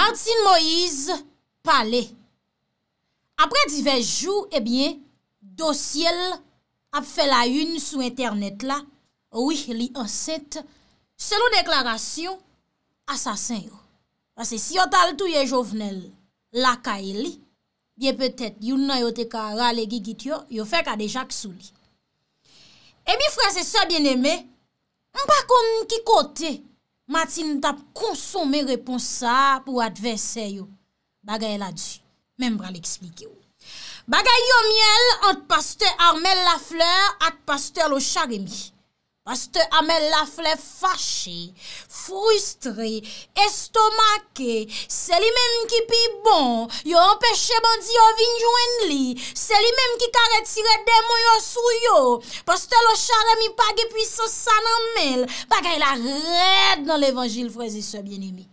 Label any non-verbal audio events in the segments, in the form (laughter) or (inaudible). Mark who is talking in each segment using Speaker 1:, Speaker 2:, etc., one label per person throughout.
Speaker 1: Martin Moïse palè. Apre divers jou, ebyen, eh dosyèl ap fè la yun sou internet la, wih li ansèt, selon deklarasyon, asasèn yo. Pase si yo tal tou ye jovnel laka e li, byen petèt yon nan yo te ka rale gigit yo, yo fè kade jak sou li. Ebyen eh frasè sa bien emè, mpa kon ki kote, Matin tap konsome repons sa pou adverse yo. Bagay la di. Membra li eksplike yo. Bagay yo miel antpaste armel la fleur atpaste lo charemi. Pastè Amel la fle fache, frustre, estomake, se li men ki pi bon, yo empèche bandi yo vinjouen li, se li men ki karetire demon yo sou yo, pastè lo chare mi page pwiso sa nanmel, paga il arred nan levangil fwezi se bienimi.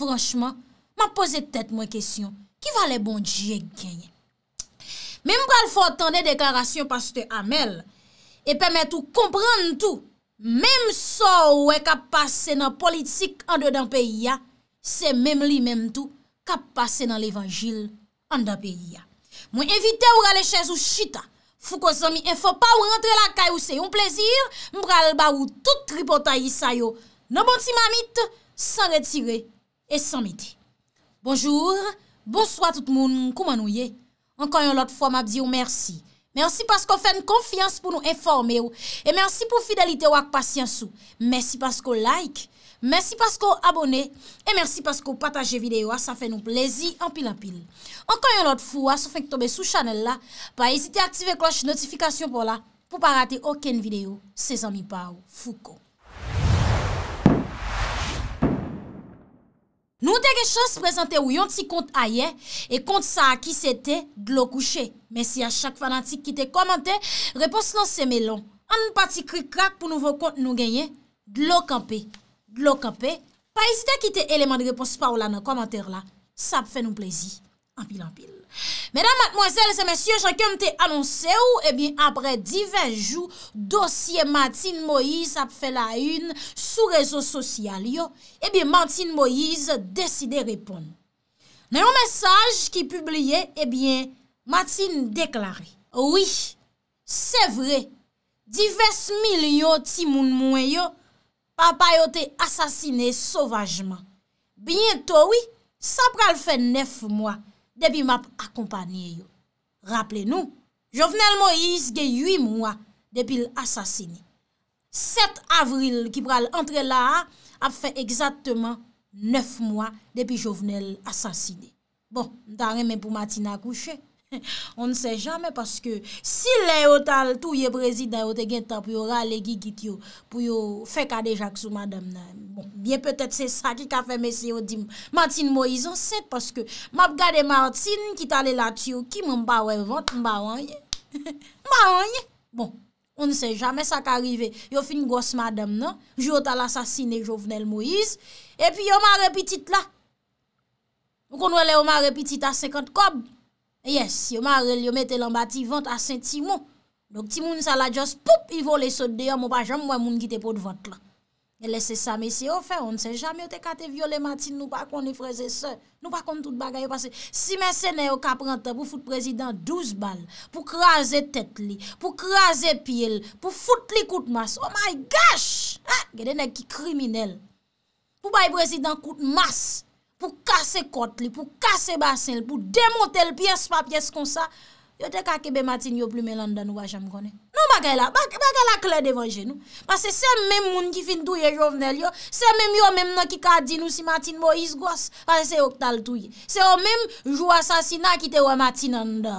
Speaker 1: Franchman, ma pose tète mwen kesyon, ki va le bandi ye genye? Mem kwa l fote tande deklarasyon pastè Amel, e pweme tou kompran tout, Mèm so wè kap pase nan politik an de dan peyi ya, se mèm li mèm tou kap pase nan levajil an da peyi ya. Mwen evite wè gale chèz ou chita, fuk wè zon mi enfo pa wè rentre la kay ou se yon plezir, mwen bral ba ou tout ripota yi sayo nan bonti mamit, san retire et san mète. Bonjour, bonsoit tout moun kouman ou ye, ankan yon lot fwa mab diyo mersi. mersi pasko fè n konfians pou nou informe ou, e mersi pou fidelite ou ak pasyans ou, mersi pasko like, mersi pasko abone, e mersi pasko pataje videyo a, sa fè nou plezi anpil anpil. Ankanyan lot fou a, sou fèk tobe sou chanel la, pa ezite aktive kloche notifikasyon pou la, pou pa rate oken videyo, se zan mi pa ou fou ko. Nou deke chans prezante ou yon ti kont aye, e kont sa a ki se te glokouche. Mesi a chak fanatik ki te komante, repos nan seme lon. An nou pati krik krak pou nou vokont nou genye, glokampe, glokampe. Pa isite ki te eleman de repos pa ou la nan komante la. Sa ap fe nou plezi. Ampil ampil. Medan matmwazel se mesye, chankem te anonse ou, e eh bin apre diven jou, dosye Matin Moïse ap fe la yun sou rezo sosyal yo, e eh bin Matin Moïse deside repon. Nan yon mesaj ki publie, e eh bin Matin deklare, Oui, c'est vrai, divers mille yo timoun mwen yo, papa yo te asasine sauvagement. Bientot, oui, sa pral fe nef mwa. Depi map akompanyen yo. Raple nou, Jovenel Moïse gen 8 mwa depi l'assasini. 7 avril ki pral entre la, ap fè exactement 9 mwa depi Jovenel l'assasini. Bon, nta remen pou matina kouche. (laughs) On ne se jame paske si le otal tou ye prezident yo te gen tan pou yo ralegi git yo pou yo fekade jak sou madame nan. Bon, ye petet se sa ki ka fe mesye yo di Martin Moïse anset paske map gade Martin ki tale la tiyo ki mbawen vant mbawen ye. Bon, on ne se jame sa ka rive yo fin gos madame nan, jo otal asasine jovenel Moïse. E pi yo man repitit la. Ou konwele yo man repitit a 50 kobb. Yes, yon ma rel yon mette lan ba ti vant asen ti moun. Dok ti moun salajos, poup, yon vole sot de yon, moun pa jam mwen moun gite pot vant la. Mè lese sa, mè si yo fè, on se jam yo te kate viole matin nou pa kon yon freze se. Nou pa kon tout bagay yo pase. Si mè se nè yo kap rentan pou foute prezident 12 bal, pou kraze tèt li, pou kraze pi el, pou foute li koute mas. Oh my gosh! Ah, Gè denè ki kriminel. Pou bay prezident koute mas. pou kase kot li, pou kase basen li, pou demote li piyes pa piyes kon sa, yo te kakebe matin yo plume landa nou wajam kone. Nou bagay la, bagay la kle devanje nou. Pase se mèm moun ki fin touye jovnel yo, se mèm yo mèm nan ki ka din ou si matin Moïse gwas, pase se yo ktal touye. Se yo mèm jou asasina ki te wè matin landa.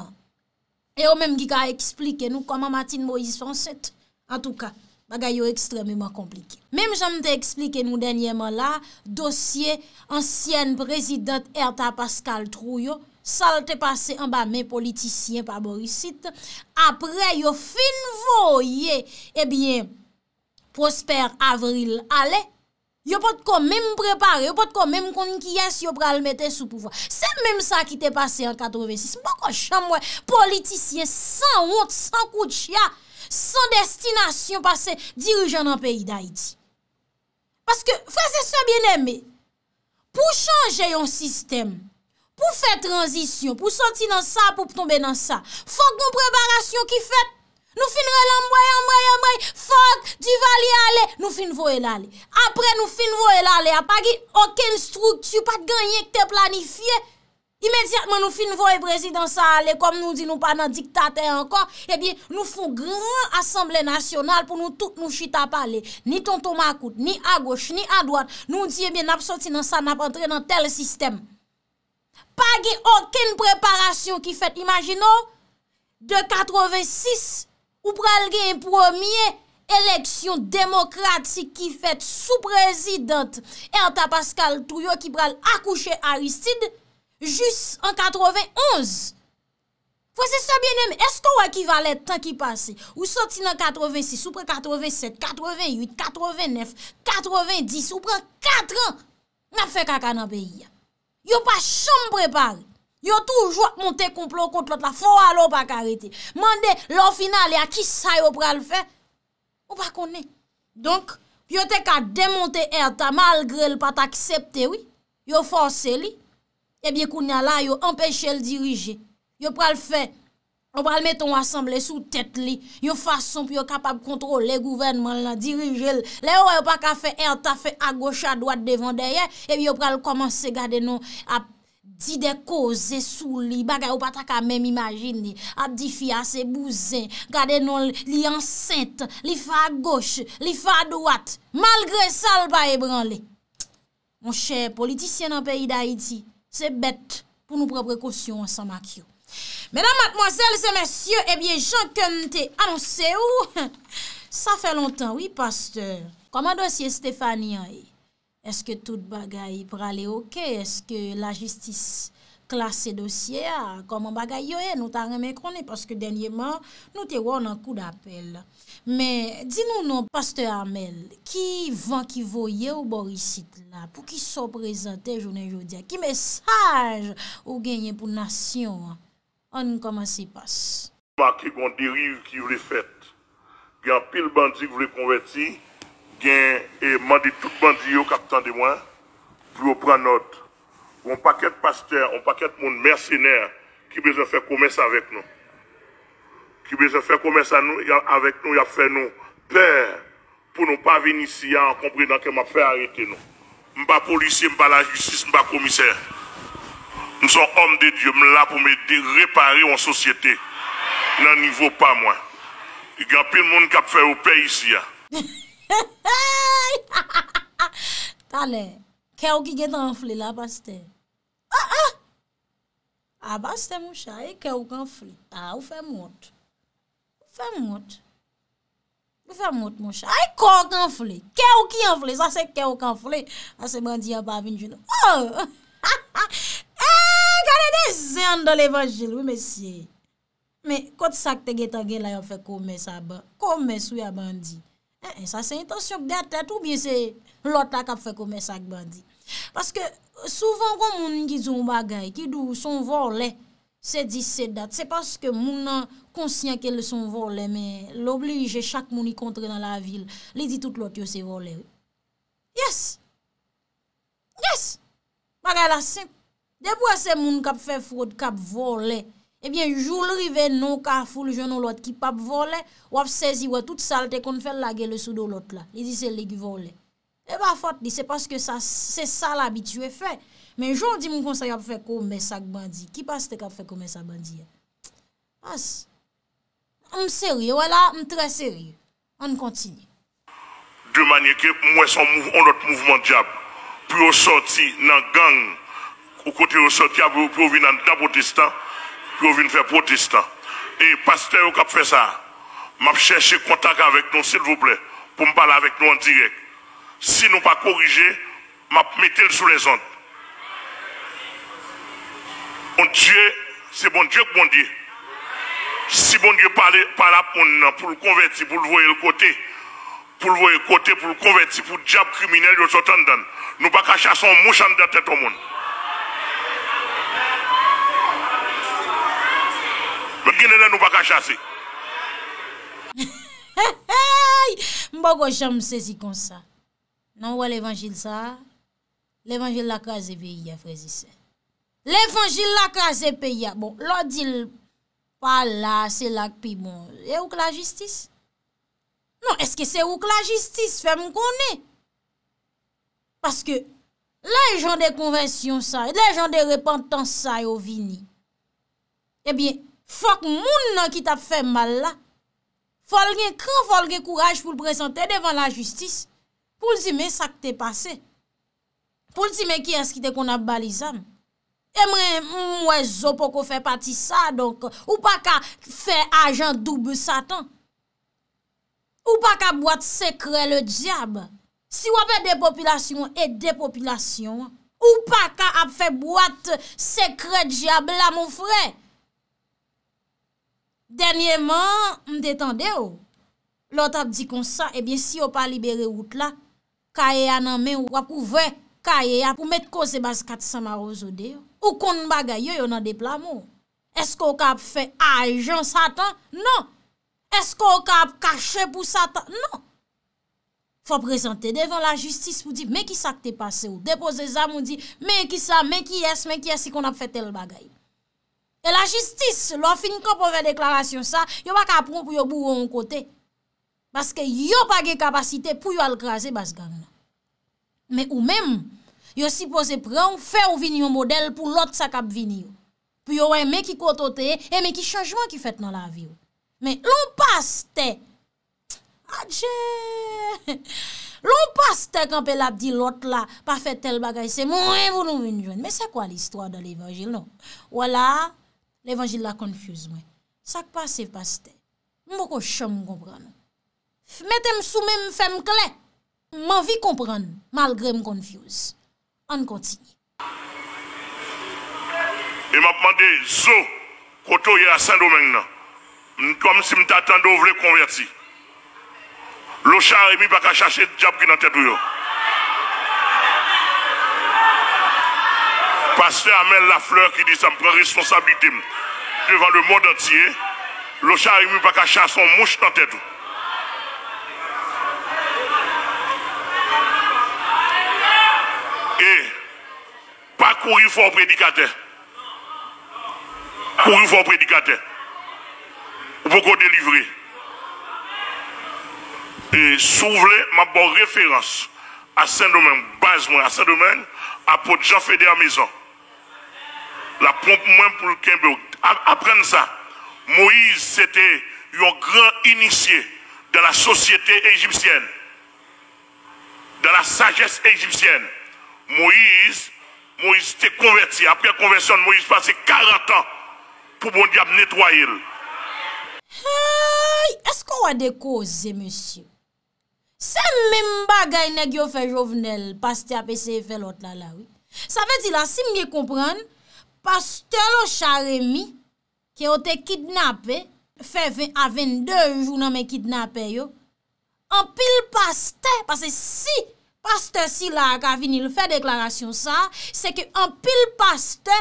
Speaker 1: E yo mèm ki ka eksplike nou kama matin Moïse fonset. An tou ka. Mbaga yo ekstremement komplike. Mem janm te eksplike nou denyeman la, dosye, ansyen prezident Erta Pascal Trouyo, sal te pase an ba men politisyen pa borisite, apre yo finvoye, ebyen, Prosper Avril Ale, yo pot kon men prepare, yo pot kon men kon kyes yo pral mette sou pouvan. Se men sa ki te pase an 86, mbako chanmwe, politisyen san wote, san koutchia, San destinasyon pa se dirujan an peyi da iti. Paske, fwese se bien eme, pou chanje yon sistem, pou fe tranzisyon, pou santi nan sa, pou tombe nan sa, fwak nou prebarasyon ki fet, nou fin vwe lan mwayan mwayan mwayan, fwak di vali ale, nou fin vwe lale. Apre nou fin vwe lale, apage, oken struktu pat ganyen ki te planifiye. Imediatman nou fin voye prezidans a ale, kom nou di nou pa nan diktate ankon, e ebi nou fon gran asemble nasyonal pou nou tout nou chita pale. Ni tonton makout, ni a goch, ni a doan, nou di ebi napsoti nan sa, napsoti nan tel sistem. Pa ge orken preparasyon ki fet, imagino, de 86, ou pral ge en promye eleksyon demokratik ki fet sou prezidans, e anta Pascal Trouillot ki pral akouche Aristide, Jus an katroven onz. Fwese se bienem, esko wak i valet tan ki pase? Ou soti nan katroven sis, ou pre katroven set, katroven yut, katroven nef, katroven dis, ou pre katroven katran. N ap fe kakanan beya. Yo pa chanm prebari. Yo toujwa monte komplo kontla ta, fwa lo pa karete. Mande lo final, ya ki sayo pra l fe? Ou pa kone? Donk, yo te ka demonte erta, malgre l pat aksepte, yo fwase li, Ebyè kounya la yo empèche l dirije. Yo pral fè. Eh yo pral meton asemble sou tèt li. Yo fason pou yo kapab kontrole gouvernement la dirije l. Le yo wè yo pa ka fè e an ta fè a goche a dwat devan deye. Ebyè yo pral komanse gade nou ap di de koze sou li. Baga yo pata ka mèm imagine li. Ap di fia se bouzen. Gade nou li ansente. Li fa a goche. Li fa a dwat. Malgre sal pa e bran li. Mon chè politisyen an peyi da iti. Se bet pou nou pre prekosyon an sa makyo. Mèdam matmoazèl, se mèsyè, ebyen, eh jankan te anonsè ou? (laughs) Sa fè lontan, oui, pasteur. Koman dosye Stefani ae? Eske tout bagay prale oke? Eske la jistis klas se dosye a? Koman bagay yo e? Nou ta remè kronè, paske denye man nou te wò nan kou da apel. Men, di nou nou, pasteur Amel, ki van ki voye ou borisit la pou ki sor prezante jounen joudia? Ki mesaj ou genye pou nasyon? An, kama se pas?
Speaker 2: Maki gwen derive ki vle fet. Gen pil bandi k vle konweti, gen e mandi tout bandi yo k ap tande mwen, pou yo pranot. On paket pasteur, on paket moun mersener ki beze fè komes avèk nou. ki be se fè koumè sa nou, yon avèk nou, yon fè nou, pè, pou nou pa veni si, yon an komprè nan ke m ap fè arète nou. M ba polisi, m ba la justis, m ba komisè, m son om de diyo, m la pou m edè repare yon sosyete. Nan nivou pa mwen. Yon gè apil moun k ap fè yon pè yisi,
Speaker 1: yon. Tane, kè ou ki gen tanfli la, bastè? A, ah, a! Ah! A, ah, bastè moun chay, e kè ou kanfli? A, ou fè moun tè. Fè mout. Fè mout moun chè. A yi kòk anflè. Kè ou ki anflè. Sa se kè ou kanflè. A se bandi yon pa vin joun. Oh! Ha ha! E! Kare de zèn dan levajil. Oui, messie. Me, kòt sak te getan gen la yon fè koumè sa ban. Koumè sou yon bandi. E, e. Sa se intasyon gata. Tout bi se lotak ap fè koumè sa koumè bandi. Paske, souvan kon moun yon ki zon bagay. Ki dou son volè. Se di se dat. Se paske moun nan... konsyen kelle son vole, me lo bli je chak mouni kontre nan la vil, li di tout lot yo se vole. Yes! Yes! Bagay eh non, la se, debou a se moun kap fe fwot, kap vole, ebyen jou lrive nou ka fwot, lujon nou lot ki pap vole, wap sezi wap tout salte, kon fè lage le sou do lot la, li di se legi vole. E eh ba fote li, se paske sa, se sa la bitu e fe. Men jou di moun konsen yap fe koume sak bandi, ki pas te kap fe koume sak bandi? Asse, on sérieux, voilà, on très sérieux. On continue.
Speaker 2: De manière que moi, son mouvement, notre mouvement diable, pour sortir dans gang, au côté de sortir, pour venir dans le protestant, pour venir faire protestant. Et pasteur qui a fait ça, m'a cherché contact avec nous, s'il vous plaît, pour me parler avec nous en direct. Si nous pas corriger, m'a mettez-le sous les ondes. Bon Dieu, c'est bon Dieu que bon Dieu. Si bon diyo pal ap moun pou l konverti, pou l voye l kote, pou l voye l kote, pou l konverti, pou djab kriminel yo sotan dan, nou baka chason moushan de tete moun. Mwen gine den nou baka chase.
Speaker 1: Mwen baka chase moun sezi kon sa. Nan wè l evanjil sa. L evanjil la kaze pe yia, frezi se. L evanjil la kaze pe yia, bon, l odil... Fala, se lak pi bon, e ouk la jistis? Non, eske se ouk la jistis, fem konè? Paske, le jen de konvensyon sa, le jen de repentan sa yo vini. Ebyen, eh fok moun nan ki tap fem malla. Fol gen kran, fol gen kouraj pou l presante devan la jistis. Poul zime sak te pase. Poul zime ki eskite kon ap balizam. Emre mwen mm, zo pou ko fe pati sa, donk ou pa ka fe ajan doube satan. Ou pa ka boate sekre le diab. Si wapen depopilasyon et depopilasyon, ou pa ka ap fe boate sekre diab la moun fre. Denye man, mdetan de yo. Lout ap di kon sa, ebyen si yo pa libere out la, ka ye a nan men ou wap ouve, ka ye a pou met koze bas kat samarozo de yo. Ou kon bagay yo yon an de plamo. Esko ka ap fe a ajan satan? Non. Esko ka ap kache pou satan? Non. Fwa prezante devan la justis pou di, men ki sa te pase ou, depoze zam ou di, men ki sa, men ki es, men ki es, si kon ap fe tel bagay. E la justis, lo fin ka pou re deklarasyon sa, yo pa ka proun pou yo bou ou an kote. Baske yo pa ge kapasite pou yo al krasi basgan. Men ou men ou, Yo si pose pran, fè ou vin yon model pou lot sak ap vin yon. Puyo wè mè ki koto te, e mè ki chanjman ki fèt nan la vi yon. Mè, loun pas te, adjè, loun pas te kanpe la di lot la pa fèt tel bagay, se mwen voun ou mwen jwen. Mè se kwa l'histoire de l'Evangile nou? Wè la, l'Evangile la konfuse mwen. Sak pas se pas te, mwen bo ko chan mwen kompran nou. Mè tem sou mè mwen fè mwen kle, mwen vi kompran nou, malgré mwen konfuse. An konti.
Speaker 2: E m ap mande, zo, koto ye asendo menk nan. M kom si m ta tando vle konverti. Lo char e mi baka chache diyap ki nan tètou yo. Pastè amèl la fleur ki di sa m pren responsabilite m. Devan de mod an tiye, lo char e mi baka chache son mouch nan tètou. courir fort prédicateur. Courir fort prédicateur. qu'on délivre Et souvenez ma bonne référence à Saint-Domingue, base moi à Saint-Domingue, à pote Jean Fédé maison. La pompe moins pour le Québec. Apprendre ça. Moïse, c'était un grand initié de la société égyptienne, de la sagesse égyptienne. Moïse, Moïse te konverti apre konversyon, Moïse pase 40 an pou bon diap netwoyil.
Speaker 1: Ay, esko wade koze, monsi? Se mbem bagay ne gyo fe jovenel, paste apeseye fe lot la lawi, sa vezi la, si mge kompran, paste lo charemi, ke o te kidnapé, fe a 22 jou nan men kidnapé yo, anpil paste, pase si, Pastè si la ak a vinil fè deklarasyon sa, se ke an pil pastè,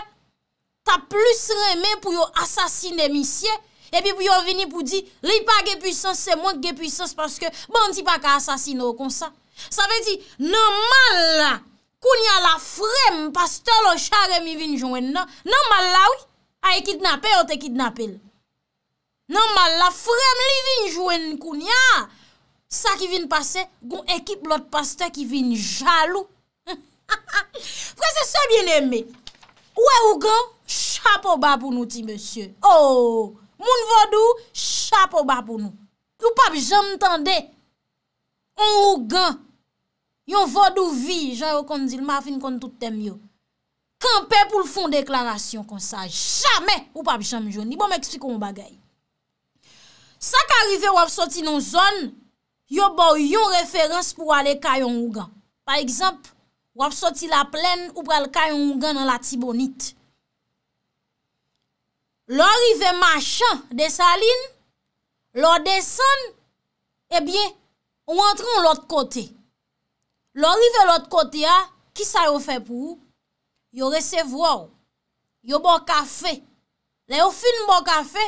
Speaker 1: ta plus remè pou yo asasine misye, epi pou yo vinil pou di, li pa ge pwisans, se moun ge pwisans, paske ban ti pa ka asasine ou konsa. Sa ve di, nan mal la, koun non? ya la frem, pastè lo chare mi vinjouen nan, nan mal la ou, a e kidnapè ou te kidnapè l. Nan mal la frem li vinjouen koun ya, Sa ki vin pase, goun ekip lot pastè ki vin jalou. (laughs) Fwe se se bien eme. Ouè ou gan, chapo ba pou nou ti, monsye. Ou, oh, moun vodou, chapo ba pou nou. Ou papi, jan m'tande. Ou gan, yon vodou vi, jan yon kondil, ma fin kond toutem yo. Kampè pou l'fon deklarasyon kon sa. Jamè ou papi jan m'joni. Bo m'ekspliko m'bagay. Sa ki arrive wap soti nou zon... yo bou yon referans pou wale kayon wogan. Par ekzamp, wap soti la plen ou pral kayon wogan nan la tibonit. Lo rive machan de salin, lo desen, eh ebyen, ou entran l ot kote. Lo rive l ot kote a, ki sa yo fe pou? Yo resevwou, yo bon kafe, la yo fin bon kafe,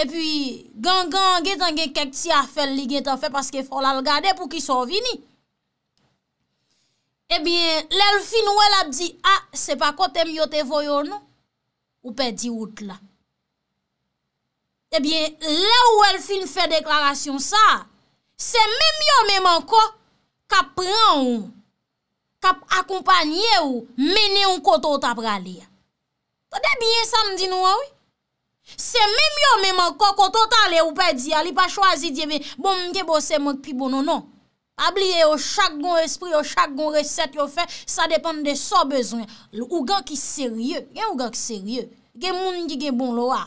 Speaker 1: e pi gang gang gen tan gen kek ti a fel li gen tan fe paske fol a l gade pou ki sou vini. E bien, lè l fin ou el ap di, a, ah, se pa kote mi yo te voyo nou, ou pe di wout la. E bien, lè ou el fin fe deklarasyon sa, se men mi yo men man ko, ka pran ou, ka akompanye ou, mene ou koto tap rali. Kote biye san di nou a ah ouy, Se mèm yo mèman koko totale ou pè diya li pa chwazi diyeve bon mwen ke bose mèk pi bononon. Abliye yo chak gon espri, yo chak gon reset yo fè, sa depen de so bezwen. Ou gen ki serye, gen ou gen ki serye. Gen mwen ki gen bon lowa,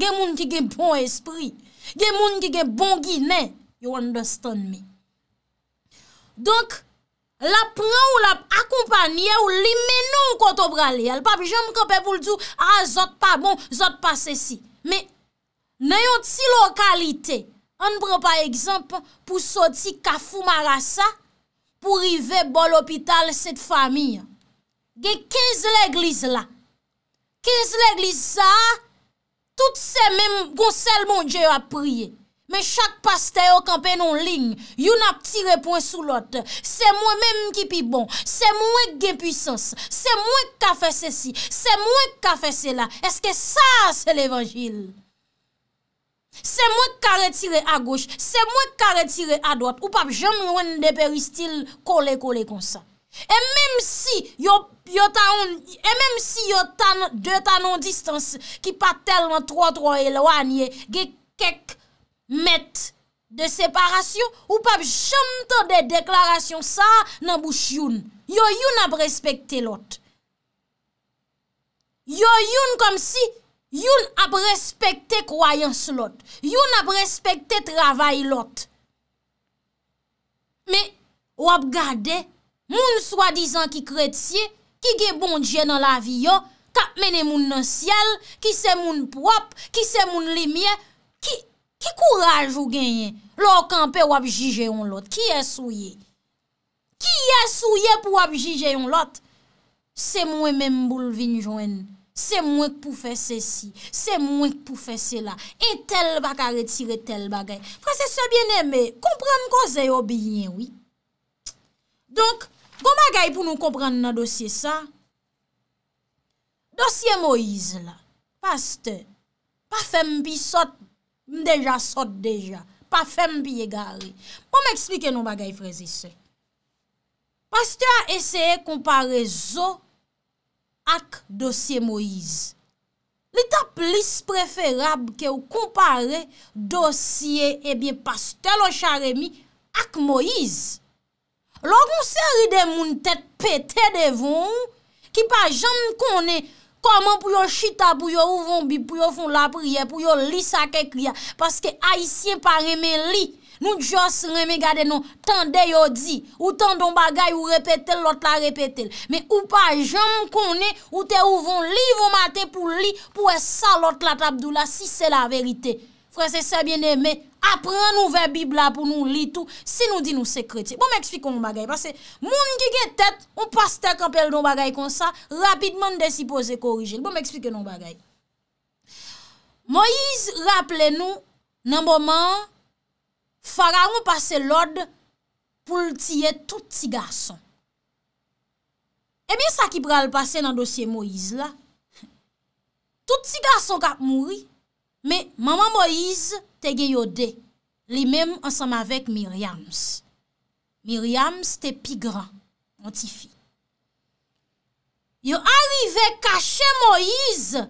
Speaker 1: gen mwen ki gen bon espri, gen mwen ki gen bon gine, you understand me. Donk, La pren ou la akompanye ou li menon koto brale. Papi, jen m kope pou l'dou, a, zot pa bon, zot pa se si. Me, nayon ti lokalite, an bre pa ekzamp pou soti Kafou Marasa, pou rive bol opital set fami. Ge 15 leglis la. 15 leglis sa, tout se men gonsel moun je yo apriye. men chak paste yo kanpe non ling, yon ap tirepon sou lot, se mwen menm ki pi bon, se mwen gen puissance, se mwen ka fese si, se mwen ka fese la, eske sa se l'evangil? Se mwen ka retire a goch, se mwen ka retire a dot, ou pap jen mwen de peristil kole kole konsa. E menm si yo tanon distanse, ki pa telman tro tro elwanye, ge kek, Mèt de separasyon, Ou pab chante de deklarasyon sa nan bouch yon. Yo yon ap respekte lot. Yo yon kom si, Yon ap respekte kwayans lot. Yon ap respekte travay lot. Me, wap gade, Moun swadizan ki kretye, Ki ge bondje nan la vi yo, Kap mene moun nan siel, Ki se moun prop, Ki se moun limiye, Ki kouraj ou genyen? Lo okanpe wap jije yon lot. Ki yè e sou ye? Ki yè e sou ye pou wap jije yon lot? Se mwen men mboul vinjwen. Se mwen pou fè se si. Se mwen pou fè se la. E tel baka retire tel bagay. Fransese bien eme, kompranm kou zè yon biyen, oui. Donk, goma gay pou nou kompranm nan dosye sa? Dosye Moïse la. Paste. Pa fèm bi sot. m deja sot deja, pa fèm piye gari. Po m eksplike nou bagay frezise. Pasteur a eseye kompare zo ak dosye Moïse. Li ta plis preferab ke ou kompare dosye ebyen eh Pasteur lo charemi ak Moïse? Logon se ride moun tet pete devon ki pa jam konen Koman pou yon chita, pou yon ouvan bi, pou yon fon la priye, pou yon li sa ke kriye. Paske aisyen pa reme li. Nou dios reme gade nou. Tan de yo di. Ou tan don bagay ou repete l lot la repete. Me ou pa jom konen ou te ouvan li. Vou mate pou li pou es sa lot la tabdou la. Si se la verite. Frase se bieneme. apre nou ve bib la pou nou li tou, si nou di nou sekreti. Bou m eksplike nou bagay, moun ki ge tet, moun pas tet kapel nou bagay kon sa, rapidman de si pose korijel. Bou m eksplike nou bagay. Moise, rappele nou, nan boman, fararon pase l'od pou l'tiye tout ti gason. Ebyen eh sa ki pral pase nan dosye Moise la, tout ti gason kap mouri, Me, maman Moïse te ge yode, li mem ansam avek Myriams. Myriams te pi gran, mwantifi. Yo arive kache Moïse.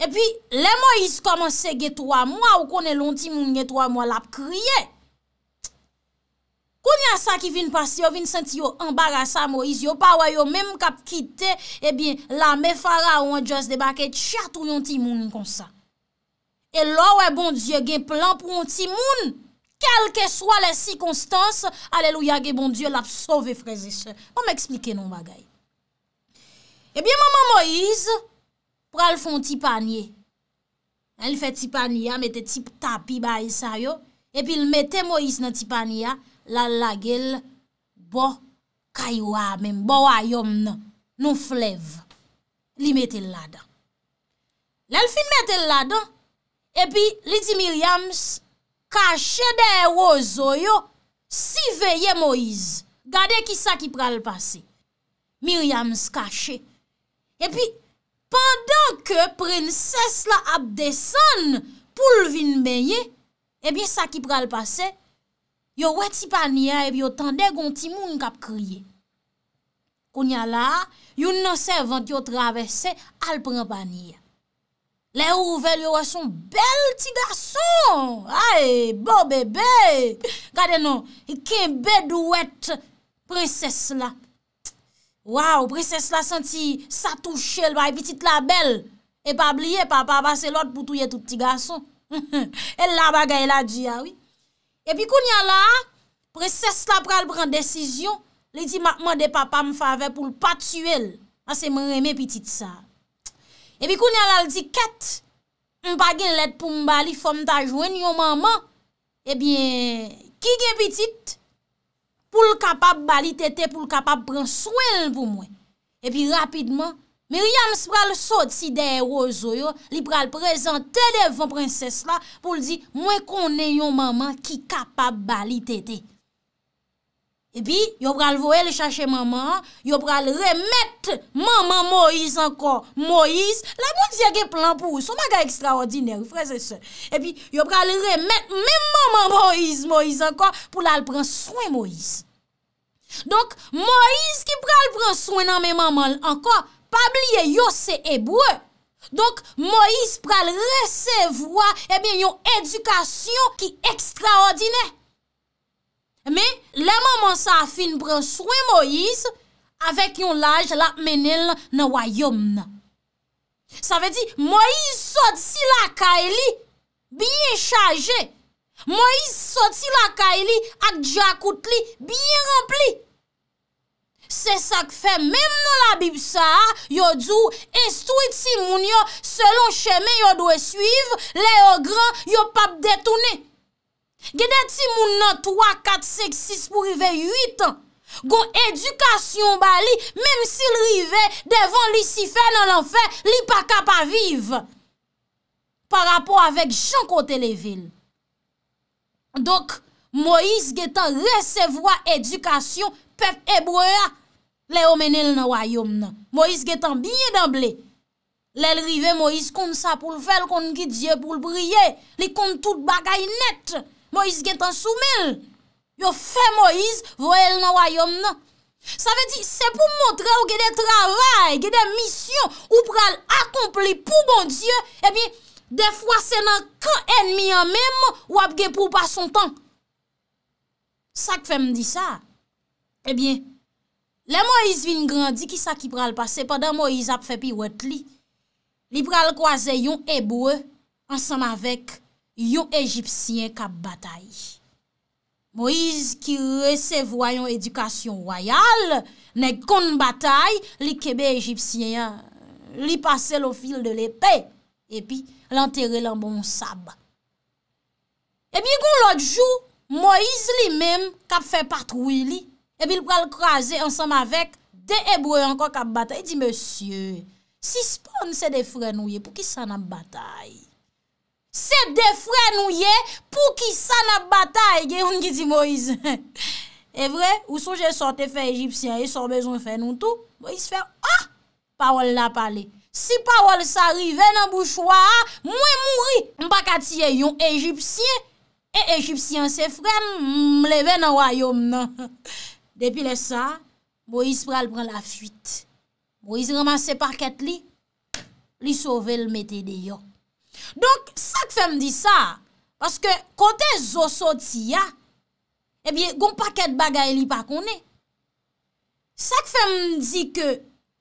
Speaker 1: E pi, le Moïse komanse ge 3 mwa ou konen lonti mwen ge 3 mwa lap kriye. Koun ya sa ki vin pasi, yo vin senti yo Embarasa Moise, yo pawayo Mem kap kite, e eh bin La me fara ou an jas debake, chartou Yon timoun kon sa E lo we bon Diyo gen plan pou Yon timoun, kelke swa Le si konstans, aleluya ge Bon Diyo l ap sove freze se Mwen bon, me eksplike nou bagay E eh bin mama Moise Pra l fon ti panye El fe ti panye, mette Tip tapi ba isa yo E pil mette Moise nan ti panye ya la la gel bo kaywa men, bo wa yon nou flev, li metel la dan. Lèl fin metel la dan, epi li di Miriams, kache de e wo zo yo, si veye Moise, gade ki sa ki pral pase, Miriams kache, epi pandan ke prinses la abdesan, pou lvin benye, ebyen sa ki pral pase, yo wè ti panye, epi yo tende goun ti moun kap kriye. Koun ya la, yon nan se vent yo travesse, al pren panye. Le ouvel, yo wè son bel ti gason. Ae, bo bebe. Gade nou, e ke bed wè prenses la. Waw, prenses la senti sa touche, lwa epi tit la bel. E pa bliye, pa pa pa se lot, pou touye tout ti gason. (laughs) E la bagay la diya, ah wè. Epi koun yal la, pre ses la pral pran desisyon, li di makman de ah, papa m fave pou l patyuel, an se m reme pitit sa. Epi koun yal la li di ket, m pagin let pou m bali fom ta jwen yo mama, epi eh ki gen pitit pou l kapap bali tete pou l kapap pran swel pou mwen. Epi rapidman... Meri yans pral sot si de e rozo yo, li pral prezante de evon prenses la pou li di, mwen konen yon maman ki kapab bali tete. E pi, yo pral voe le chache maman, yo pral remet maman Moise anko. Moise, la moun diye ge plan pou ou, sou maga ekstraordiner, freze se. E pi, yo pral remet mwen maman Moise, Moise anko, pou la l pran swen Moise. Donk, Moise ki pral pran swen nan men maman anko, Pabliye yose ebwe. Donk Moïse pral resevwa eh yon edukasyon ki ekstraordinè. Men, le maman sa fin pran souwe Moïse avèk yon laj la menel nanwayom nan. Sa ve di, Moïse sot si laka e li, biye chaje. Moïse sot si laka e li ak diakout li, biye rempli. Se sak fe, mèm nan la bib sa, yo djou, estoui ti moun yo, selon cheme yo dwe suiv, le yo gran, yo pap detouni. Gede ti moun nan 3, 4, 5, 6, pou rive 8 an, gon edukasyon ba li, mèm si rive, devan li si fe nan lan fe, li pa ka pa viv. Par rapport avek chan kote le vil. Dok, Moïse getan resevwa edukasyon pef ebrea, le omenel nan wayom nan. Moïse gen tan biye damble. Le lrive Moïse kon sa pou l fel, kon ki dje pou l brye. Li kon tout bagay net. Moïse gen tan soumel. Yo fe Moïse voyel nan wayom nan. Sa ve di, se pou motre ou gen de travay, gen de misyon, ou pral akompli pou bon dje, e bi, defwa se nan ka enmi an mem, wap gen pou pa son tan. Sa ke fe mdi sa. Sa. Ebyen, eh le Moïse vin grandi, kisa ki pral pase, padan Moïse ap fe pi wet li, li pral kwaze yon eboe ansanm avek yon egipsyen kap batay. Moïse ki resevwayon edukasyon wayal, ne kon batay, li kebe egipsyen, li pase lo fil de lepe, epi lanterre lanbon sab. Ebyen, eh goun lot jou, Moïse li men kap fe patrou li, e bil pral kraze ansam avek de ebrey ankon kap bata. E di, monsye, si spon se defren ouye pou ki san ap bata. Se defren ouye pou ki san ap bata, e gen yon ki di Moise. E vre, ouso jen sote fe egyptian, e sor bezon fe nou tout, Moise fe, ah, pawol la pale. Si pawol sa rive nan bouchwa, mwen mouri mbakatiye yon egyptian, e egyptian se fren mleve nan rayom (laughs) nan. Depi le sa, Moïse pral pran la fuit. Moïse ramase paket li, li sove l mette de yo. Donk sak fem di sa, paske kote zoso ti ya, ebyen eh goun paket bagay li pakone. Sak fem di ke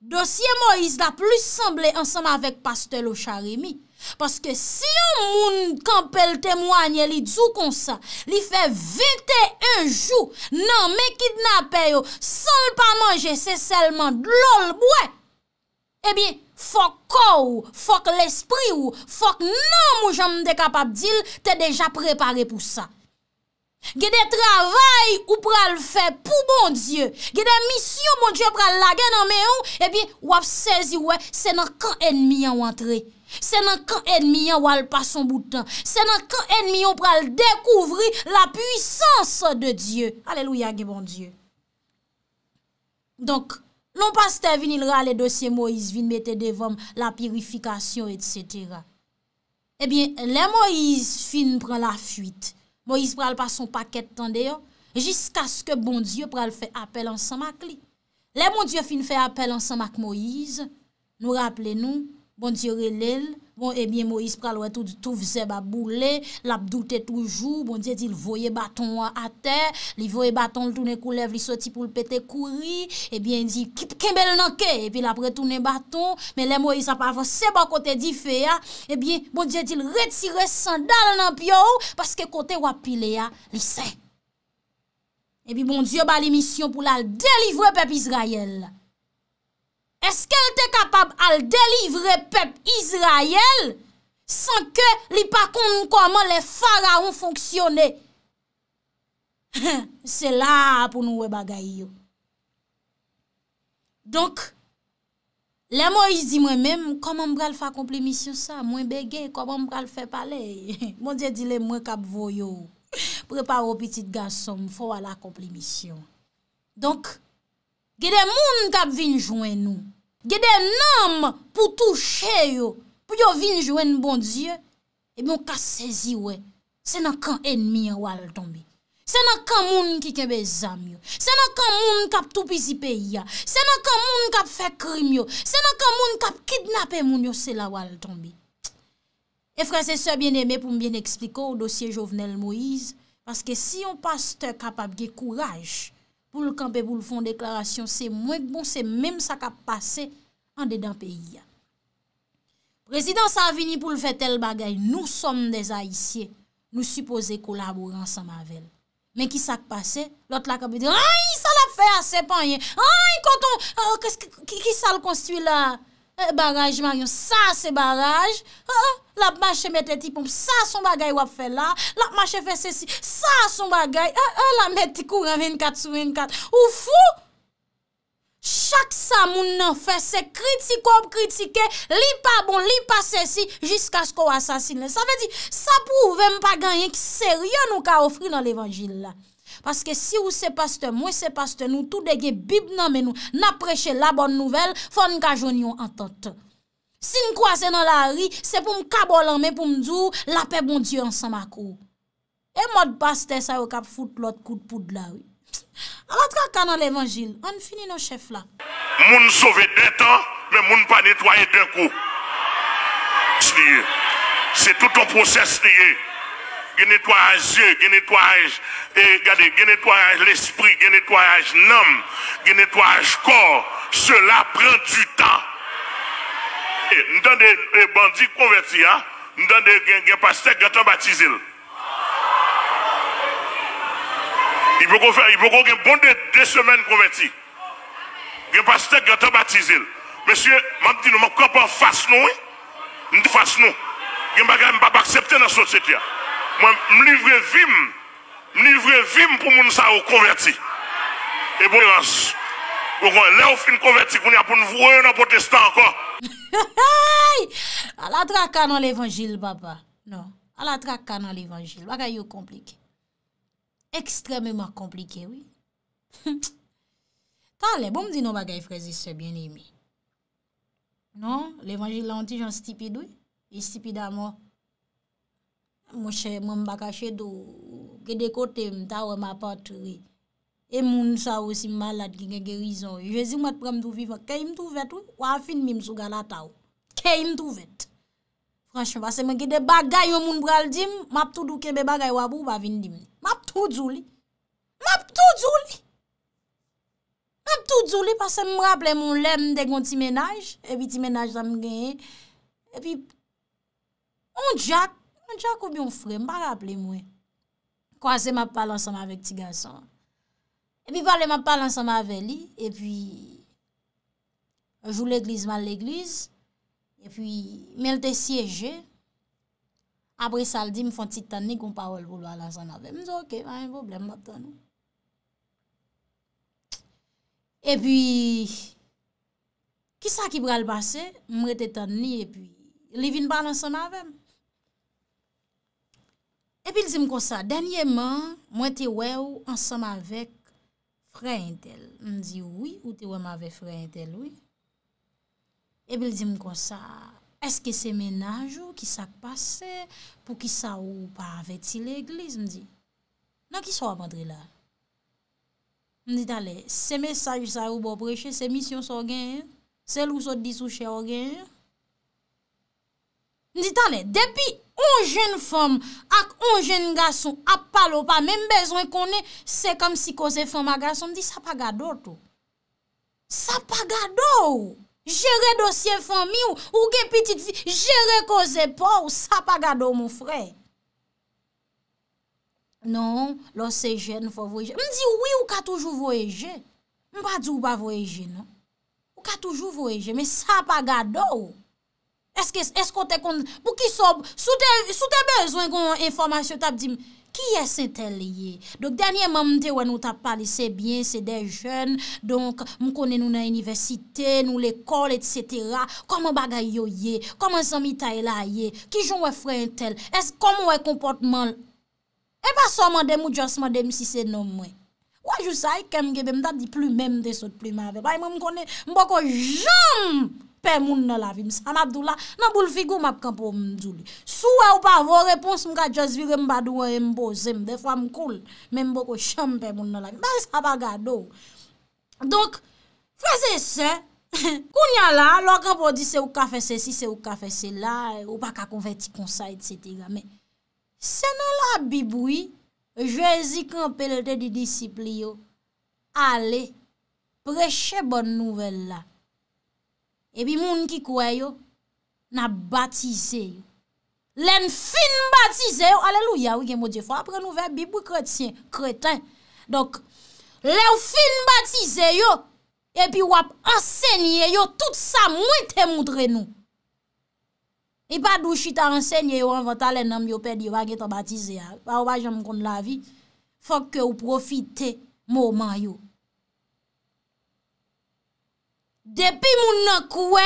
Speaker 1: dosye Moïse la plus semble ansanm avek pastel ou charemi, Paske si yon moun kampel temwanyen li dzou kon sa, li fe 21 jou nan me kidnapè yo, san l pa manje, se selman lol bwe, e eh bin fok kou, fok l espri ou, fok nan mou jom de kapap dil, te deja prepare pou sa. Gede travay ou pral fe pou bon die, gede misyon bon die pral lage nan me ou, e eh bin wap sezi wè, se nan kan enmi yon wantre. Se nan kan enmi yon wal pa son boutan Se nan kan enmi yon pral Dekouvri la puissance De Diyo Aleluya ge bon Diyo Donk, non pas te vinil ra Le dosye Moise vin mette devom La pirifikasyon etc Ebyen, eh le Moise Fin pral la fuit Moise pral pa son paket tan deyon Jiska sk bon Diyo pral fe apel An san mak li Le bon Diyo fin fe apel an san mak Moise Nou rappele nou Bon diyo relèl, bon ebyen eh Moïse pral wè tou di tou vze ba bou lè, l ap doutè toujou, bon diyo di l voye baton wè a tè, li voye baton l toune kou lèv li soti pou l pète kouri, ebyen di kèmè l nanke, ebyen apre toune baton, men lè Moïse ap avan seba kote di fè ya, ebyen bon diyo di l retire san dan nan pyo ou, paske kote wapile ya, li sè. Ebyen eh bon diyo ba li misyon pou la delivre pep Israel. Eske el te kapab al delivre pep Izrayel san ke li pa kon konman le faraon fonksyonne? (laughs) Se la pou nou we bagay yo. Donk, le Moise di mwen men, mwen koman mbral fa komplemisyon sa? Mwen bege, koman mbral fe pale? (laughs) Mwen diye di le mwen kap voyo, (laughs) prepa ou pitit ganson, mwen fwa la komplemisyon. Donk, gede moun kap vinjouen nou, gede nam pou touche yo, pou yo vinjouen bon diyo, e bon ka sezi we, se nan kan enmi yo wal ton bi, se nan kan moun ki kebe zam yo, se nan kan moun kap toupisi pe ya, se nan kan moun kap fe krim yo, se nan kan moun kap kidnap e moun yo se la wal ton bi. E fran se se bien eme pou m bien expliko ou dosye jovenel Moise, paske si yon pastor kapap ge kouraj, pou l'kanpe pou l'fon deklarasyon se mwenk bon se menm sa ka pase an dedan peyi ya. Prezidans a vini pou l'fe tel bagay, nou som des a isye, nou suppose kolaboran sa mavel. Men ki sa ka pase, lot la ka pe di, ayy sa la fe asepanyen, ayy koton, ki sa l konsti la? E baraj maryon, sa se baraj, la ap mache mette tipon, sa son bagay wap fe la, la ap mache fe sesi, sa son bagay, la mette kou 24 sou 24. Ou fou, chak sa moun nan fese, kritiko ou kritike, li pa bon, li pa sesi, jiska sko ou asasine. Sa ve di, sa pou ve mpa ganyen ki se ryo nou ka ofri nan l'Evangile la. Paske si ou sepaste mwen sepaste nou, tout dege bib nan men nou, nan preche la bon nouvel, fon ka joun yon antote. Sin kwa se nan la ri, se pou m kabolan men pou m djou, la pe bon diyon san ma kou. E mod paste sa yo kap foute lot koute poud la ri. A batra kanan l'evangil, an finin nou chef la.
Speaker 2: Moun sove den tan, men moun pa netwaye den kou. Sliye, se tout an prosesliye. gen nettoyage un nettoyage e, nettoyage l'esprit, gen nettoyage un gen corps. cela prend du temps. Et nous des de e, hein? Nous ya, des pasteurs de gen, gen Il faut qu'on I bon de de semaines Monsieur, Gen pastek gata Nous Mesye, mam nous Nous ne ne pas pas nous. Je nous. Je ne M livre vim, m livre vim pou moun sa ou konverti. E bon yans. Gokon, bon, le ou fin konverti koun ya pou m vwoye nan potestan akwa.
Speaker 1: A la traka nan l evanjil, baba. Non, a la traka nan l evanjil. Waka yon komplike. Ekstremement komplike, oui. Kale, (laughs) bon m di nou waka yon frezi sebyen imi. Non, l evanjil la onti jan stipid ouy. Yon stipid amon. Mwen mbakache do gede kote mtawe ma patri. E moun sa wosim malat gen gen gerizon. Jezi mwen pran mdou viva. Ke mdou vet ou? Wafin mim sou gala tau. Ke mdou vet. Franschman vase mwen gede bagay ou moun braldim. Map toutou ken be bagay wabou wavindim. Map toutou li. Map toutou li. Map toutou li. Pase mwen rapple moun lem de kon ti menaj. E pi ti menaj zan mgenye. E pi. On jak. An chakou bi yon fre, mba rapple mwen. Kwa se ma pal ansan avèk ti gansan. E pi pale ma pal ansan avè li, e pi, anjou l'eglize man l'eglize, e pi, men te siyeje, apre sal di mfon tit tani koun pa oul pou lwa lansan avèm. Mwen se ok, mwen yon problem mwen ton. E pi, ki sa ki pral basè, mwen rete tani, e pi, li vin pal ansan avèm. Epi li zim kon sa, danyeman mwen te wew ansam avek frey entel. M di, oui, ou te wem avek frey entel, oui. Epi li zim kon sa, eske se menaj ou ki sak pase pou ki sa ou pa ave ti le eglise? M di, nan ki sa wapandre la? M di, tale, se mesaj sa ou bo preche, se misyon sa ou gen, se lou sa di sou che ou gen, Mdi tanè, depi un jen fom ak un jen gason ap palo pa, menm bezwen konè, se kam si koze fom a gason, mdi sa pa gado tou. Sa pa gado ou. Jere dosye fom mi ou, ou gen pitit, jere koze pou, sa pa gado ou moun frey. Non, lò se jen fò voyeje. Mdi, oui, ou ka toujou voyeje. Mba di ou ba voyeje, non. Ou ka toujou voyeje, men sa pa gado ou. Eske, eske o te kont, pou ki sop, sou te, sou te bezwen kon informasyon tap di, ki esen tel ye? Dok, danyen mam mte wè nou tap pali, se bien, se de jen, donk, mkone nou na universite, nou l'ekol, etsetera, koman bagay yo ye, koman zanmi tay e la ye, ki joun wè frey entel, esk koman wè komportman, epa soman dem ou jansman dem si se nom wè. Wajousa e kem gebe, mta di plume mte, sot plume ave, bay mkone, mboko jom! Pè moun nan la vim, sanap dou la, nan boul figou map kan pou mdou li. Sou e ou pa vò, repons mwen ka jazvire mba dou e mbo zem, de fwa mkoul, men mbo kò chan mpè moun nan la vim. Bay sa pa gado. Donk, prese (laughs) se, kou nyan la, lò kan pou di se ou ka fè se si, se ou ka fè se la, ou pa ka kon fè ti konsa, etc. Se nan la biboui, jwè zi kan pelte di disipliyo, ale, preche bon nouvel la. Epi moun ki kwe yo, na batize yo. Len fin batize yo, aleluya, wike mwode fwa, apre nou ve, bib wikretien, kreten. Dok, len fin batize yo, epi wap asenye yo, tout sa mwen te mwotre nou. Ipa e dou chita asenye yo, an vata len nam yo pedi wak eto batize yo. Wak wajan mkond la vi, fok ke ou profite mwoman yo. Depi moun nan kwe,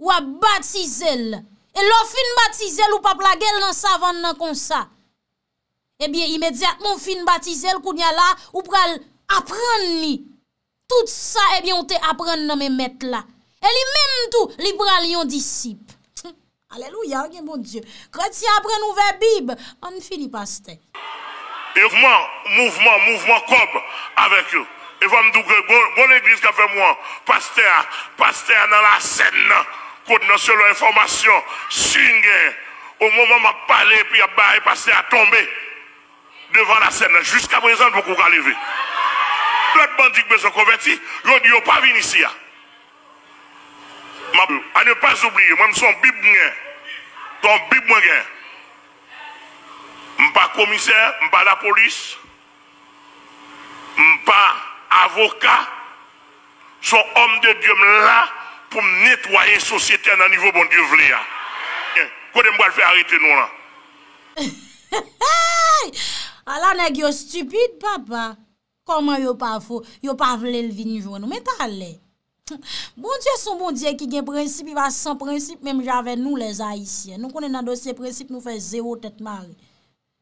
Speaker 1: wap batizel. E lo fin batizel ou pap la gel nan savan nan konsa. Ebyen imediat moun fin batizel kou nya la ou pral apren ni. Tout sa ebyen ou te apren nan men met la. E li men mtou, li pral yon disip. Aleluya, gen bon Diyo. Kwa ti apren ouve bib, an fili paste.
Speaker 2: Evman, mouvman, mouvman kob avèk yo. Et vous me dire que bon, l'église qui a fait moi, pasteur, pasteur dans la scène, qu'on a seule singe. au moment où je parle, puis le pasteur à tomber devant la scène. Jusqu'à présent, beaucoup qu'on lever. L'autre bandit qui suis converti. Je ne pas venu ici. Ah. À ne pas oublier, moi, je suis un bible. Ton bible, je ne suis pas commissaire, je ne suis pas la police, je ne suis pas avocats, son homme de Dieu là pour nettoyer la société à un niveau bon Dieu voulait. Quand je vais faire arrêter nous
Speaker 1: là. (laughs) Alors, nèg stupide papa. Comment yo pas faux, yo pas vle le venir joindre nous, mais (laughs) Bon Dieu, son bon Dieu qui a principe, il va sans principe, même j'avais nous les Haïtiens. Nous connaissons dans dossier principe, nous faisons zéro tête marée.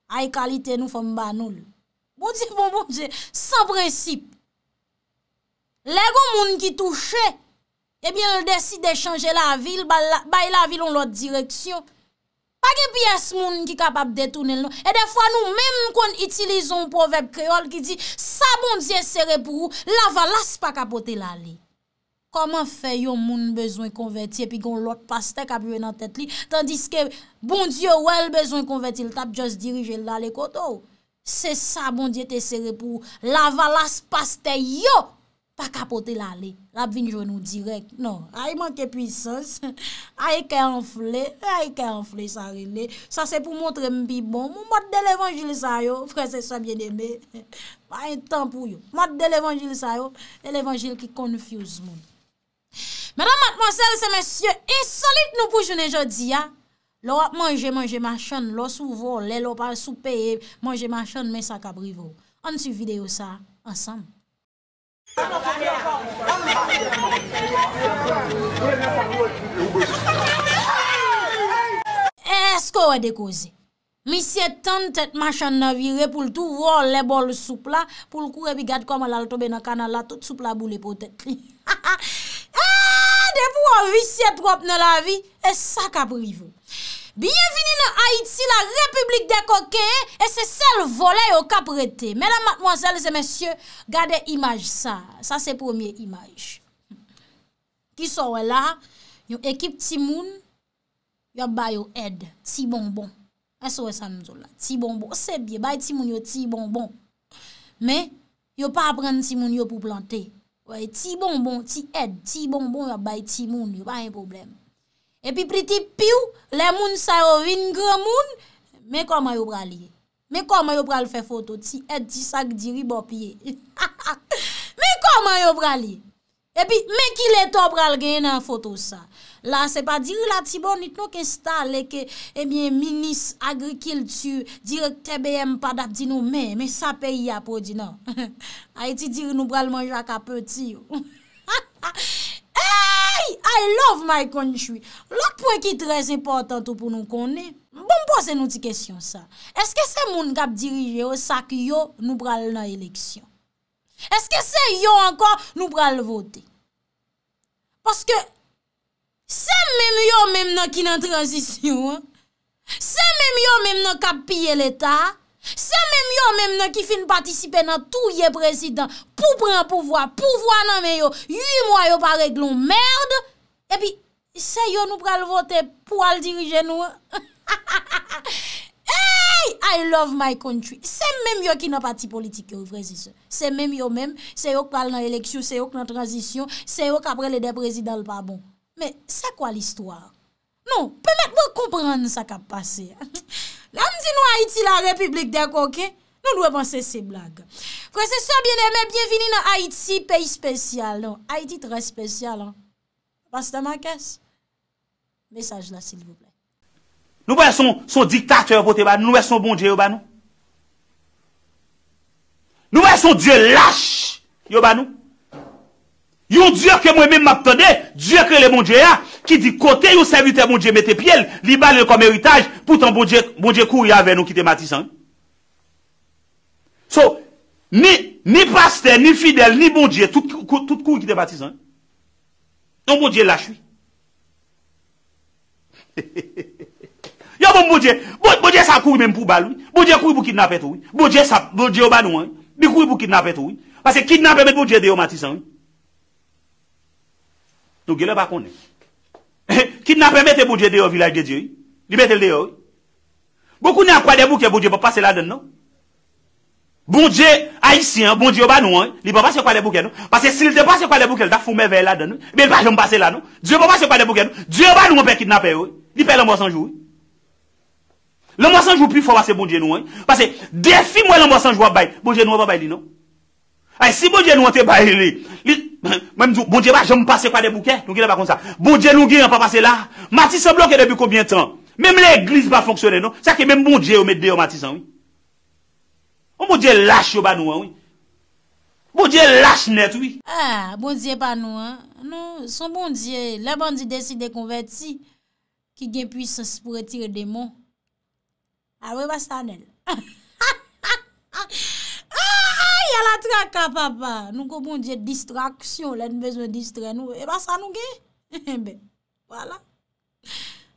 Speaker 1: Aïe qualité, nous faisons nous. Bon Dieu, bon, bon Dieu, sans principe. Le goun moun ki touche, ebyen eh l desi de chanje la vil, bay la vil on lot direksyon. Pa ge piyes moun ki kapap detounel non. E defwa nou menm kon itilizon pouveb kreol ki di, sa bondye sere pou ou, la valas pa kapote lale. Koman fe yon moun bezon konverti epi goun lot paste kapye nan tet li, tandis ke bondye ou el bezon konverti lta ap just dirije lale koto. Se sa bondye te sere pou ou, la valas paste yo. Pa kapote lale, rap vin jounou direk. Non, ay manke pwisans, (laughs) ay ke anfle, ay ke anfle sa rene. Sa se pou montre mbi bon, mou mat de levangil sa yo, prese sa mwen eme. Pa yon tan pou yo, mat de levangil sa yo, levangil ki konfuse moun. Mwenan mat mwansel, se mwen sye insolite nou pou jounen jodi ya. Lo ap manje, manje manchon, lo souvo, le lo pal soupe, manje manchon, men sa kabrivo. An su videyo sa, ansam. E sko wè de kozi? Mi siye tan tet machan na vire pou l tou vwa le bol soupla pou l koure bi gad koman la l tobe nan kanala tout soupla boule pou tet. (laughs) Ah, de pou wè vi siye trop nan la vi e sa ka privou. Bienveni nan Haïti la Republik de Koke E se sel vole yo kap rete Mèdam matmoazèl se mèsyè Gade imaj sa Sa se premier imaj Ki sowe la Yon ekip timoun Yo bayo ed Ti bonbon Sebiye bayi timoun yo ti bonbon Mè yo pa apren timoun yo pou plante Ti bonbon ti ed Ti bonbon yo bayi timoun Yo bayi probleme E pi priti piw, lè moun sa yo vin grè moun, mè kon mè yo bralye. Mè kon mè yo bral fè foto ti, et ti sak di ri bop ye. Mè kon mè yo bralye. E pi mè ki lè ton bral genye nan foto sa. La se pa diri la ti bon it nou ke stale ke, ebyen, minis, agrikiltu, direk TBM padap di nou mè, mè sa peyi apodi nan. A (laughs) eti diri nou bral manja ka pè ti yo. (laughs) Ay, I love my country. Lòk pou ek ki trez importantou pou nou konè. Bon, posen nou ti kèsyon sa. Eske se moun kap dirije ou sak yo nou pral nan eleksyon? Eske se yo ankon nou pral vote? Paske se mèm yo mèm nan ki nan transisyon? Se mèm yo mèm nan kap piye l'Etat? Se mèm yo mèm nou ki fin patisipe nan tou ye prezident pou pran pouvoi, pouvoi nan mè yo, yu mwa yo pa reglon mèrd, epi se yo nou pral vote pou al dirije nou. (laughs) Hey, I love my country. Se mèm yo ki nan pati politik yo vrezi se. Se mèm yo mèm, se yo ki pral nan eleksyon, se yo ki nan tranzisyon, se yo ki apre le de prezident l pa bon. Mè, se kwa l istwa? Non, pèmet mè kompran sa kap pase. La mdi nou Haiti la republik de akonke, nou nou e panse se blague. Kwa se so bieneme, bienveni nan Haiti, peyi spesyal nou. Haiti tre spesyal an. Pasta ma kes. Mesaj la sil veble.
Speaker 3: Nou ve son diktat che vote ban, nou ve son bonje yo ban nou. Nou ve son die lache yo ban nou. Yon die ke mwen mim ap tade, die ke le bonje ya. ki di kote yo servite moun je mette pyele, li bale kon meritage, pou ton moun bon je kou yave nou ki te matisan. So, ni paste, ni fidel, ni moun je, tout kou yi ki te matisan. Non moun je la chwi. (laughs) Yo moun moun je, moun je sa kou yi menm pou bale ou, moun je kou yi pou kidnap etou. Moun je sa, moun je yo banou an, mi kou yi pou kidnap etou. Pase kidnap e menm moun je de yo matisan. Nou gile bako nou. Qui n'a été bon bouger dehors village de Dieu. Il mettez dehors. Beaucoup n'a pas des bouquets pour pas passer là-dedans non. Bon Dieu haïtien, bon Dieu pas nous, il va passer quoi les bouquets non. Parce que s'il te passe quoi des bouquets, il t'a fumé vers là-dedans. Mais il va jamais passer là non. Dieu pas passer quoi des bouquets. Dieu va nous père kidnapper. Il perd mois sans jour. mois sans jour plus fort c'est bon Dieu nous. Parce que défi moi mois sans jour bail. Bon Dieu nous pas non. si bon Dieu nous te Mwen mdou, bon diye ba jom pase kwa de bouke? Nou gila bakon sa. Bon diye nou gila pa pase la? Matisse se bloke debi konbien tan? Mwen mle eglise pa fonksyonen nou? Sa ke mwen bon diye ou mè deyo Matisse an? Ou oh, bon diye lache yo ba nou an? Bon diye lache net
Speaker 1: ou? Ah, bon diye pa nou an? Nou, son bon diye, la bandi desi de konverti ki gen pwis se spwotir de mon. Awe, ah, wastanel. (laughs) Patraka papa, nou komon diye distraksyon, lè nbezoun distre nou, e eh ba sa nou ge? (laughs) E eh be, wala.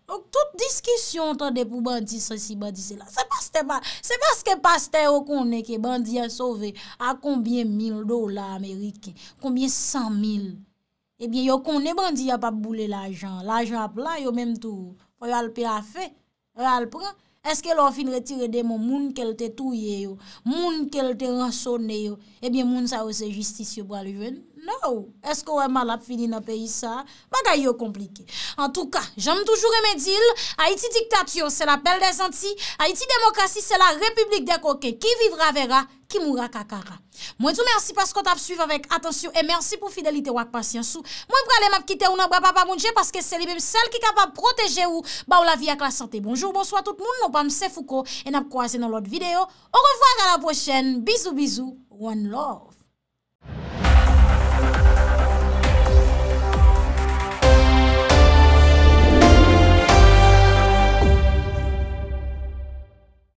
Speaker 1: Donc, tout diskisyon tande pou bandi sosi, bandi sela, se baske baske, se baske baske yo konen ke bandi a sove, a konbien mil dola Amerike, konbien san mil, e bie yo konen bandi a pa boule l'ajan, l'ajan ap la, yo menm tou, yo alpe a fe, yo alpre an. Eske lor fin retire demo moun kel te touye yo, moun kel te rasonye yo, ebyen moun sa wese justice yo bal juen? Nou, eske ou e mal ap fini na peyi sa? Bagay yo komplike. En touka, jame toujou remedil, Haiti diktatiyon, se la pel de zanti, Haiti demokrasi, se la republik de koke, ki vivra vera, ki moura kakara. Mwen tou mersi paskot ap suiv avèk, atensyon, e mersi pou fidelite wak pasyansou. Mwen pralèm ap kite ou nan bababa mounje, paske seli bèm sel ki kapab proteje ou ba ou la vi ak la sante. Bonjour, bonsoit tout moun, nou pa mse fouko, en ap kwa se nan lot videyo. Ou revoar a la pochen, bizou, bizou, one